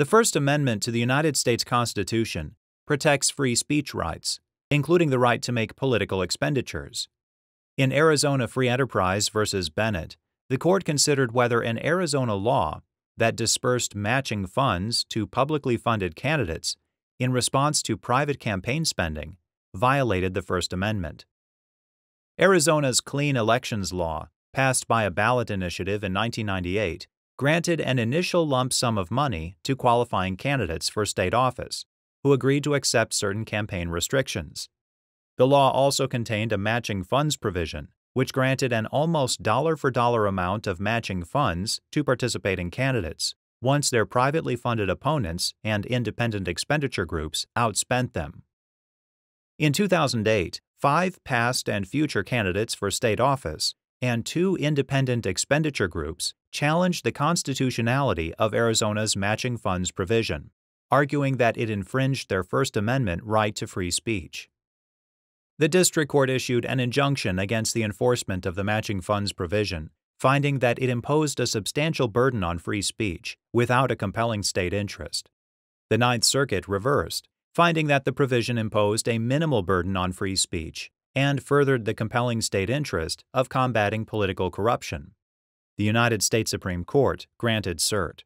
The First Amendment to the United States Constitution protects free speech rights, including the right to make political expenditures. In Arizona Free Enterprise versus Bennett, the court considered whether an Arizona law that dispersed matching funds to publicly funded candidates in response to private campaign spending violated the First Amendment. Arizona's Clean Elections Law, passed by a ballot initiative in 1998, granted an initial lump sum of money to qualifying candidates for state office who agreed to accept certain campaign restrictions. The law also contained a matching funds provision, which granted an almost dollar for dollar amount of matching funds to participating candidates once their privately funded opponents and independent expenditure groups outspent them. In 2008, five past and future candidates for state office and two independent expenditure groups challenged the constitutionality of Arizona's matching funds provision, arguing that it infringed their First Amendment right to free speech. The district court issued an injunction against the enforcement of the matching funds provision, finding that it imposed a substantial burden on free speech without a compelling state interest. The Ninth Circuit reversed, finding that the provision imposed a minimal burden on free speech and furthered the compelling state interest of combating political corruption. The United States Supreme Court granted cert.